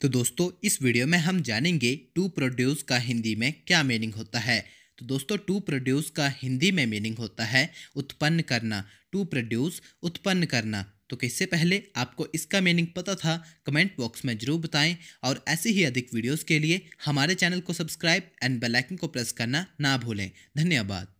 तो दोस्तों इस वीडियो में हम जानेंगे टू प्रोड्यूस का हिंदी में क्या मीनिंग होता है तो दोस्तों टू प्रोड्यूस का हिंदी में मीनिंग होता है उत्पन्न करना टू प्रोड्यूस उत्पन्न करना तो इससे पहले आपको इसका मीनिंग पता था कमेंट बॉक्स में ज़रूर बताएं और ऐसे ही अधिक वीडियोस के लिए हमारे चैनल को सब्सक्राइब एंड बेलाइकन को प्रेस करना ना भूलें धन्यवाद